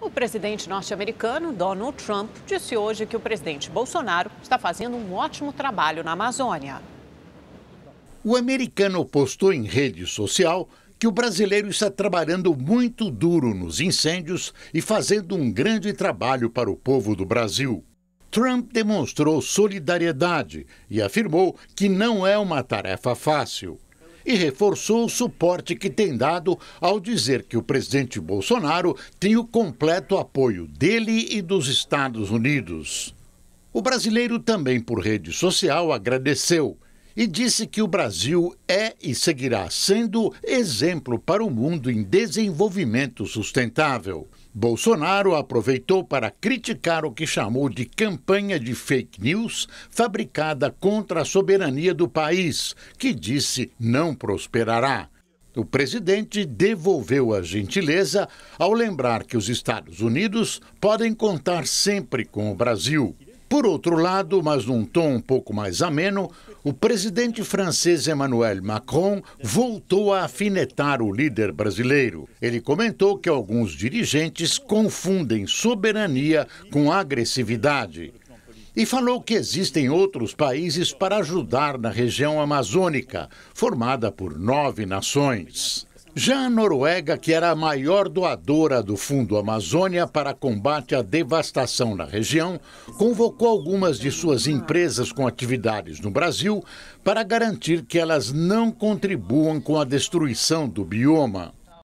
O presidente norte-americano Donald Trump disse hoje que o presidente Bolsonaro está fazendo um ótimo trabalho na Amazônia. O americano postou em rede social que o brasileiro está trabalhando muito duro nos incêndios e fazendo um grande trabalho para o povo do Brasil. Trump demonstrou solidariedade e afirmou que não é uma tarefa fácil e reforçou o suporte que tem dado ao dizer que o presidente Bolsonaro tem o completo apoio dele e dos Estados Unidos. O brasileiro também, por rede social, agradeceu e disse que o Brasil é e seguirá sendo exemplo para o mundo em desenvolvimento sustentável. Bolsonaro aproveitou para criticar o que chamou de campanha de fake news fabricada contra a soberania do país, que disse não prosperará. O presidente devolveu a gentileza ao lembrar que os Estados Unidos podem contar sempre com o Brasil. Por outro lado, mas num tom um pouco mais ameno, o presidente francês Emmanuel Macron voltou a afinetar o líder brasileiro. Ele comentou que alguns dirigentes confundem soberania com agressividade. E falou que existem outros países para ajudar na região amazônica, formada por nove nações. Já a Noruega, que era a maior doadora do Fundo Amazônia para combate à devastação na região, convocou algumas de suas empresas com atividades no Brasil para garantir que elas não contribuam com a destruição do bioma.